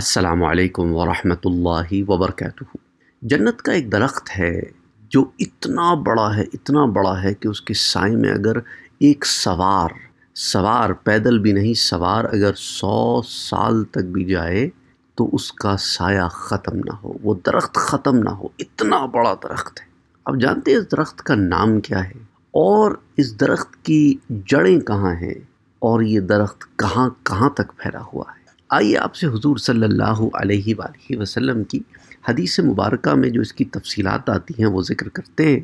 असलकम वरहि वबरक जन्नत का एक दरख्त है जो इतना बड़ा है इतना बड़ा है कि उसके साय में अगर एक सवार सवार पैदल भी नहीं सवार अगर सौ साल तक भी जाए तो उसका साया ख़त्म ना हो वो दरख्त ख़त्म ना हो इतना बड़ा दरख्त है अब जानते हैं इस दरख्त का नाम क्या है और इस दरख्त की जड़ें कहाँ हैं और ये दरख्त कहाँ कहाँ तक फैला हुआ है आइए आपसे हुजूर सल्लल्लाहु अलैहि वसल्लम की हदीस मुबारक में जो इसकी तफसीलात आती हैं वो ज़िक्र करते हैं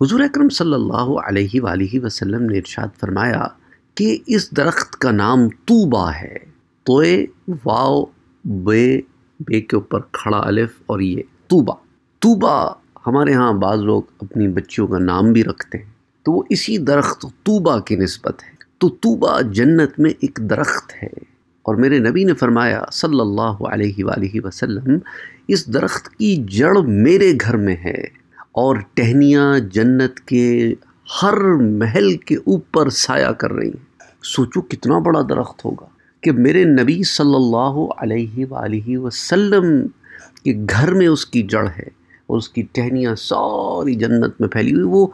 हुजूर अकरम सल्लल्लाहु अलैहि वसल्लम ने इरशाद फरमाया कि इस दरख्त का नाम तूबा है तोए वाओ बे बे के ऊपर खड़ा अलिफ और ये तूबा तूबा हमारे यहाँ बाज़ लोग अपनी बच्चियों का नाम भी रखते हैं तो वो इसी दरख्त तूबा की नस्बत है तो तूबा जन्नत में एक दरख्त है और मेरे नबी ने फरमाया सल्लल्लाहु अलैहि वसल्लम इस दरख्त की जड़ मेरे घर में है और टहनियाँ जन्नत के हर महल के ऊपर साया कर रही हैं सोचो कितना बड़ा दरख्त होगा कि मेरे नबी सल्लल्लाहु अलैहि वसल्लम के घर में उसकी जड़ है और उसकी टहनियाँ सारी जन्नत में फैली हुई वो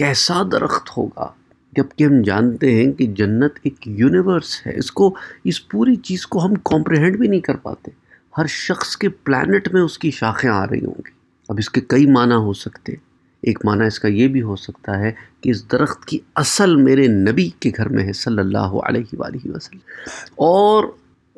कैसा दरख्त होगा जबकि हम जानते हैं कि जन्नत एक यूनिवर्स है इसको इस पूरी चीज़ को हम कॉम्प्रहेंड भी नहीं कर पाते हर शख्स के प्लानट में उसकी शाखें आ रही होंगी अब इसके कई माना हो सकते हैं एक माना इसका ये भी हो सकता है कि इस दरख्त की असल मेरे नबी के घर में है सल्लल्लाहु अलैहि वसल्लम और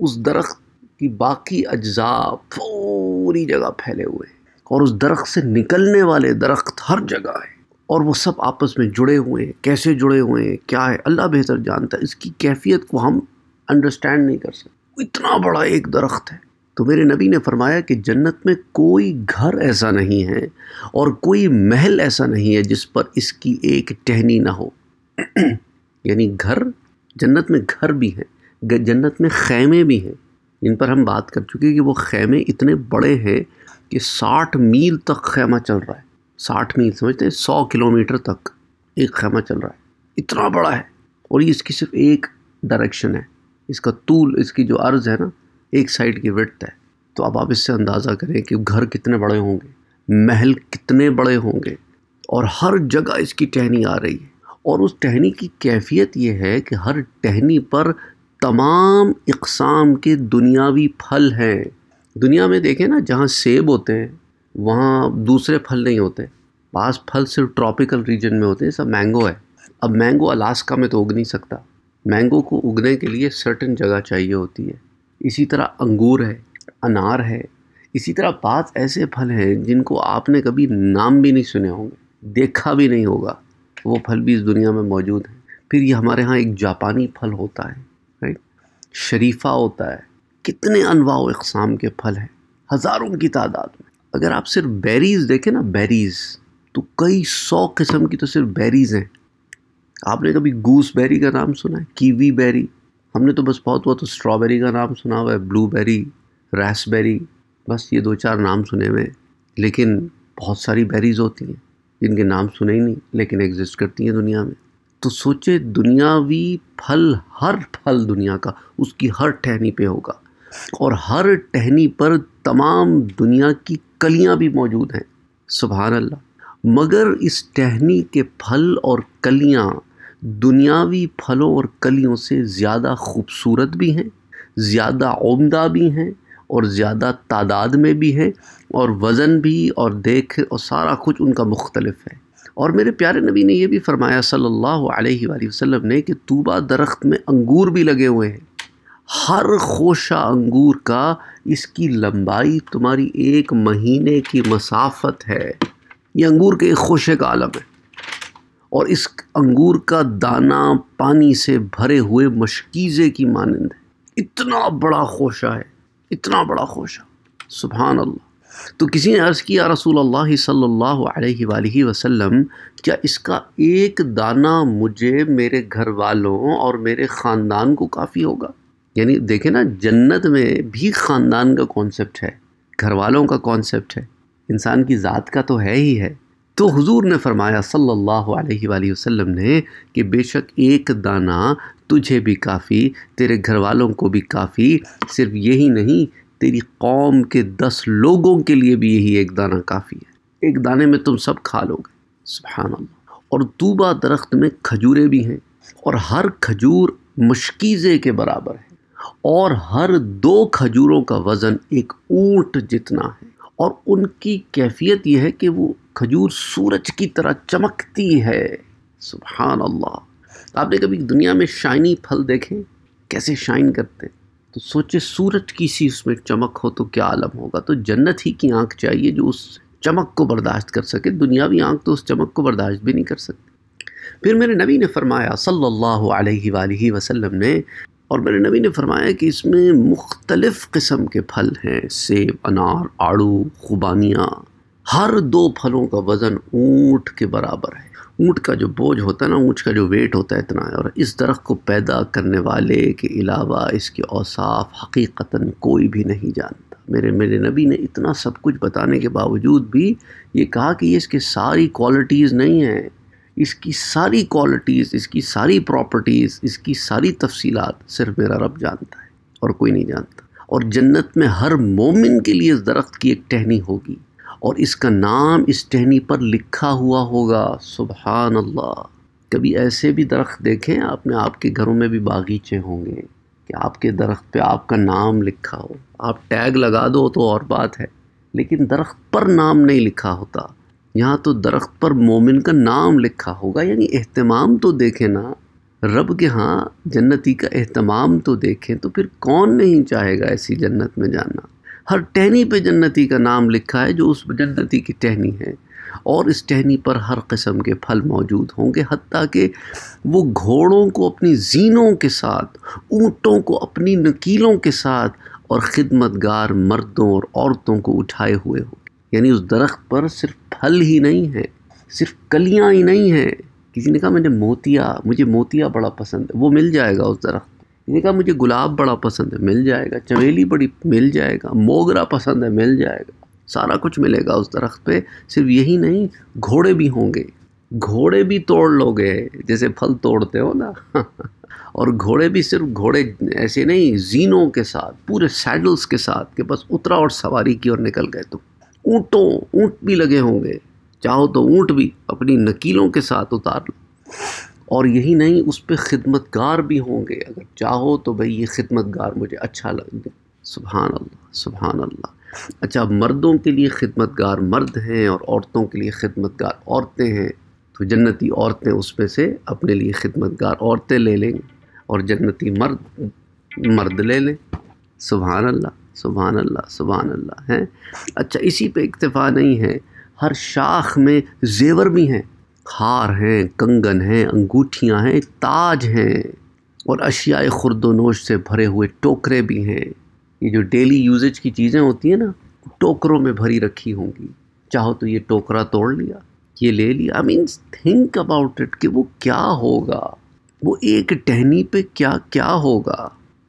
उस दरख्त की बाकी अज्जा पूरी जगह फैले हुए हैं और उस दरख्त से निकलने वाले दरख्त हर जगह है और वो सब आपस में जुड़े हुए हैं कैसे जुड़े हुए हैं क्या है अल्लाह बेहतर जानता है इसकी कैफियत को हम अंडरस्टैंड नहीं कर सकते इतना बड़ा एक दरख्त है तो मेरे नबी ने फरमाया कि जन्नत में कोई घर ऐसा नहीं है और कोई महल ऐसा नहीं है जिस पर इसकी एक टहनी ना हो यानी घर जन्नत में घर भी हैं जन्नत में खैमे भी हैं जिन पर हम बात कर चुके हैं कि वो खैमे इतने बड़े हैं कि साठ मील तक खैमा चल रहा है साठ मील समझते हैं सौ किलोमीटर तक एक खैमा चल रहा है इतना बड़ा है और ये इसकी सिर्फ एक डायरेक्शन है इसका तूल इसकी जो अर्ज है ना एक साइड की विड्थ है तो आप आप इससे अंदाज़ा करें कि घर कितने बड़े होंगे महल कितने बड़े होंगे और हर जगह इसकी टहनी आ रही है और उस टहनी की कैफियत ये है कि हर टहनी पर तमाम इकसाम के दुनियावी फल हैं दुनिया में देखें ना जहाँ सेब होते हैं वहाँ दूसरे फल नहीं होते पास फल सिर्फ ट्रॉपिकल रीजन में होते हैं सब मैंगो है अब मैंगो अलास्का में तो उग नहीं सकता मैंगो को उगने के लिए सर्टन जगह चाहिए होती है इसी तरह अंगूर है अनार है इसी तरह पाँच ऐसे फल हैं जिनको आपने कभी नाम भी नहीं सुने होंगे देखा भी नहीं होगा वो फल भी इस दुनिया में मौजूद हैं फिर ये हमारे यहाँ एक जापानी फल होता है राइट शरीफा होता है कितने अनवाव अकसाम के फल हैं हज़ारों की तादाद में अगर आप सिर्फ बेरीज देखें ना बेरीज तो कई सौ किस्म की तो सिर्फ बेरीज हैं आपने कभी गूस बेरी का नाम सुना है कीवी बेरी हमने तो बस बहुत हुआ तो स्ट्रॉबेरी का नाम सुना हुआ है ब्लूबेरी रासबेरी बस ये दो चार नाम सुने हुए हैं लेकिन बहुत सारी बेरीज होती हैं जिनके नाम सुने ही नहीं लेकिन एग्जिस्ट करती हैं दुनिया में तो सोचे दुनियावी फल हर फल दुनिया का उसकी हर टहनी पे होगा और हर टहनी पर तमाम दुनिया की कलियां भी मौजूद हैं सुबहान अल्लाह मगर इस टहनी के फल और कलियां दुनियावी फलों और कलियों से ज़्यादा खूबसूरत भी हैं ज़्यादा उमदा भी हैं और ज़्यादा तादाद में भी हैं और वज़न भी और देख और सारा कुछ उनका मुख्तलफ है और मेरे प्यारे नबी ने यह भी फरमाया सल्लल्लाहु अलैहि वसल्लम ने कि तूबा दरख्त में अंगूर भी लगे हुए हैं हर खोशा अंगूर का इसकी लंबाई तुम्हारी एक महीने की मसाफत है ये अंगूर के एक खोशे का आलम है और इस अंगूर का दाना पानी से भरे हुए मशकीज़े की मानंद है इतना बड़ा खोशा है इतना बड़ा खोशा सुबहान अल्लाह तो किसी ने अर्ज़ किया रसूल अल्लाह सल्लल्लाहु अलैहि वसल्लम क्या इसका एक दाना मुझे मेरे घर वालों और मेरे ख़ानदान को काफ़ी होगा यानी देखें ना जन्नत में भी ख़ानदान का कॉन्सेप्ट है घर वालों का कॉन्सेप्ट है इंसान की ज़ात का तो है ही है तो हुजूर ने फरमाया सल्लल्लाहु अलैहि वसल्लम ने कि बेशक एक दाना तुझे भी काफ़ी तेरे घर वालों को भी काफ़ी सिर्फ यही नहीं तेरी कौम के दस लोगों के लिए भी यही एक दाना काफ़ी है एक दाने में तुम सब खा लोगे सुबहान और तूबा दरख्त में खजूरें भी हैं और हर खजूर मशकीज़े के बराबर है और हर दो खजूरों का वज़न एक ऊँट जितना है और उनकी कैफियत यह है कि वो खजूर सूरज की तरह चमकती है सुबहान अल्लाह तो आपने कभी दुनिया में शाइनी फल देखे कैसे शाइन करते हैं तो सोचे सूरज की सी उसमें चमक हो तो क्या आलम होगा तो जन्नत ही की आंख चाहिए जो उस चमक को बर्दाश्त कर सके दुनियावी आंख तो उस चमक को बर्दाश्त भी नहीं कर सकती फिर मेरे नबी ने फरमाया सल्लल्लाहु अलैहि वसल्लम ने और मेरे नबी ने फरमाया कि इसमें मुख्तलफ़ किस्म के फल हैं सेब अनार आड़ू खुबानियाँ हर दो फलों का वज़न ऊँट के बराबर है ऊँट का जो बोझ होता है ना ऊँट का जो वेट होता है इतना है और इस दरख्त को पैदा करने वाले के अलावा इसके औसाफ हकीकता कोई भी नहीं जानता मेरे मेरे नबी ने इतना सब कुछ बताने के बावजूद भी ये कहा कि ये इसके सारी क्वालिटीज़ नहीं हैं इसकी सारी क्वालिटीज़ इसकी सारी प्रॉपर्टीज़ इसकी सारी तफसीलात सिर्फ मेरा रब जानता है और कोई नहीं जानता और जन्नत में हर मोमिन के लिए इस दरख्त की एक टहनी होगी और इसका नाम इस टहनी पर लिखा हुआ होगा सुबह अल्लाह कभी ऐसे भी दरख्त देखें आपने आपके घरों में भी बागीचे होंगे कि आपके दरख्त पे आपका नाम लिखा हो आप टैग लगा दो तो और बात है लेकिन दरख्त पर नाम नहीं लिखा होता यहाँ तो दरख्त पर मोमिन का नाम लिखा होगा यानी अहतमाम तो देखें ना रब के यहाँ जन्नती का अहतमाम तो देखें तो फिर कौन नहीं चाहेगा ऐसी जन्नत में जाना हर टहनी पे जन्नती का नाम लिखा है जो उस जन्नती की टहनी है और इस टहनी पर हर कस्म के फल मौजूद होंगे हती कि वो घोड़ों को अपनी जीनों के साथ ऊँटों को अपनी नकीलों के साथ और ख़िदमतगार मर्दों और औरतों को उठाए हुए होंगे यानी उस दरख्त पर सिर्फ फल ही नहीं है सिर्फ कलियाँ ही नहीं हैं किसी ने कहा मैंने मोतिया मुझे मोतिया बड़ा पसंद है वो मिल जाएगा उस दरख्त किसी ने कहा मुझे गुलाब बड़ा पसंद है मिल जाएगा चमेली बड़ी मिल जाएगा मोगरा पसंद है मिल जाएगा सारा कुछ मिलेगा उस दरख्त पे सिर्फ यही नहीं घोड़े भी होंगे घोड़े भी तोड़ लोगे जैसे फल तोड़ते हो ना और घोड़े भी सिर्फ घोड़े ऐसे नहीं जीनों के साथ पूरे सैडल्स के साथ के बस उतरा और सवारी की ओर निकल गए तुम ऊँटों ऊँट भी लगे होंगे चाहो तो ऊँट भी अपनी नकीलों के साथ उतार लो और यही नहीं उस पर खिदमतगार भी होंगे अगर चाहो तो भाई ये खिदमतगार मुझे अच्छा लगे सुबहान अल्लाह सुबहान अल्लाह अच्छा मर्दों के लिए खिदमतगार मर्द हैं और औरतों के लिए खिदमतगार औरतें हैं तो जन्नती औरतें उसमें से अपने लिए खिदमतगार औरतें ले लेंगे और जन्नती मर्द मर्द ले लें सुबहान अल्लाह सुबह अल्लाह सुबह अल्लाह है अच्छा इसी पे इक्तफ़ा नहीं है हर शाख में जेवर भी हैं हार हैं कंगन हैं अंगूठियाँ हैं ताज हैं और अशियाए खुरदोनोश से भरे हुए टोकरे भी हैं ये जो डेली यूजेज की चीज़ें होती हैं ना टोकरों में भरी रखी होंगी चाहो तो ये टोकरा तोड़ लिया ये ले लिया I mean think about it कि वो क्या होगा वो एक टहनी पे क्या क्या होगा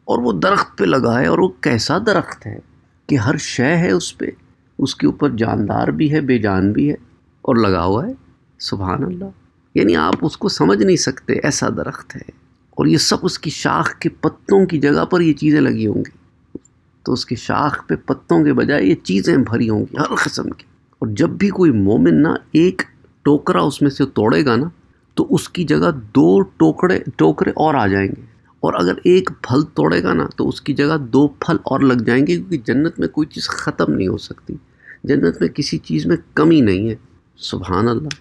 और वो दरख्त पे लगा है और वो कैसा दरख्त है कि हर शय है उस पर उसके ऊपर जानदार भी है बेजान भी है और लगा हुआ है सुबहान अल्लाह यानी आप उसको समझ नहीं सकते ऐसा दरख्त है और ये सब उसकी शाख के पत्तों की जगह पर ये चीज़ें लगी होंगी तो उसकी शाख पे पत्तों के बजाय ये चीज़ें भरी होंगी हर कस्म की और जब भी कोई मोमिन ना एक टोकरा उसमें से तोड़ेगा ना तो उसकी जगह दो टोकरे टोकरे और आ जाएंगे और अगर एक फल तोड़ेगा ना तो उसकी जगह दो फल और लग जाएंगे क्योंकि जन्नत में कोई चीज़ ख़त्म नहीं हो सकती जन्नत में किसी चीज़ में कमी नहीं है सुबहान अल्लाह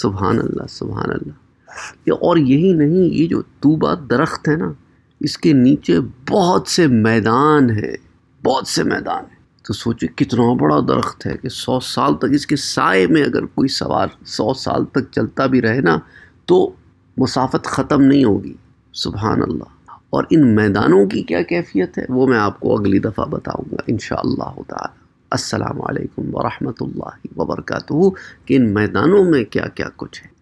सुबहान अल्लाह सुबहान अल्लाह और यही नहीं ये जो तूबा दरख्त है ना इसके नीचे बहुत से मैदान हैं बहुत से मैदान हैं तो सोचिए कितना बड़ा दरख्त है कि सौ साल तक इसके साय में अगर कोई सवार सौ साल तक चलता भी रहे ना तो मुसाफत ख़त्म नहीं होगी सुबहान अल्लाह और इन मैदानों की क्या कैफियत है वो मैं आपको अगली दफ़ा बताऊँगा इन शसलामकुम वरहमल वबरकू कि इन मैदानों में क्या क्या कुछ है